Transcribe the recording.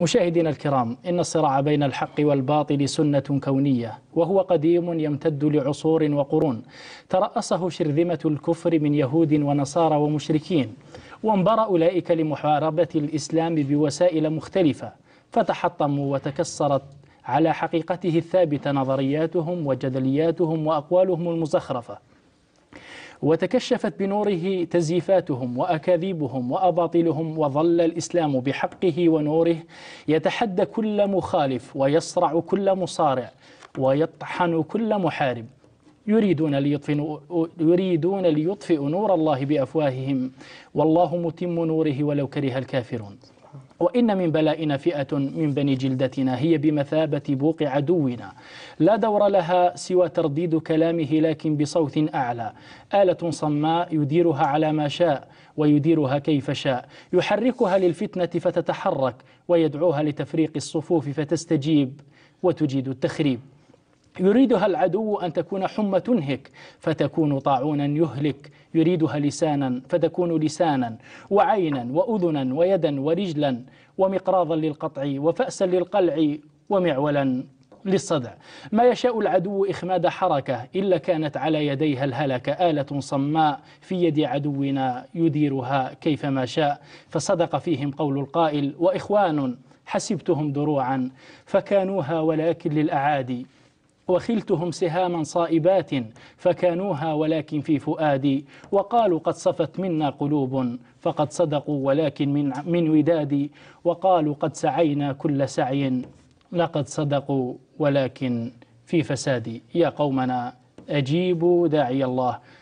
مشاهدينا الكرام إن الصراع بين الحق والباطل سنة كونية وهو قديم يمتد لعصور وقرون ترأسه شرذمة الكفر من يهود ونصارى ومشركين وانبر أولئك لمحاربة الإسلام بوسائل مختلفة فتحطموا وتكسرت على حقيقته الثابتة نظرياتهم وجدلياتهم وأقوالهم المزخرفة وتكشفت بنوره تزييفاتهم واكاذيبهم واباطيلهم وظل الاسلام بحقه ونوره يتحدى كل مخالف ويصرع كل مصارع ويطحن كل محارب يريدون ليطفئوا يريدون ليطفئوا نور الله بافواههم والله متم نوره ولو كره الكافرون وإن من بلائنا فئة من بني جلدتنا هي بمثابة بوق عدونا لا دور لها سوى ترديد كلامه لكن بصوت أعلى آلة صماء يديرها على ما شاء ويديرها كيف شاء يحركها للفتنة فتتحرك ويدعوها لتفريق الصفوف فتستجيب وتجيد التخريب يريدها العدو أن تكون حمى تنهك فتكون طاعونا يهلك يريدها لسانا فتكون لسانا وعينا وأذنا ويدا ورجلا ومقراضا للقطع وفأسا للقلع ومعولا للصدع ما يشاء العدو إخماد حركة إلا كانت على يديها الهلكة آلة صماء في يد عدونا يديرها كيفما شاء فصدق فيهم قول القائل وإخوان حسبتهم دروعا فكانوها ولكن للأعادي وخلتهم سهاما صائبات فكانوها ولكن في فؤادي وقالوا قد صفت منا قلوب فقد صدقوا ولكن من, من ودادي وقالوا قد سعينا كل سعي لقد صدقوا ولكن في فسادي يا قومنا أجيبوا داعي الله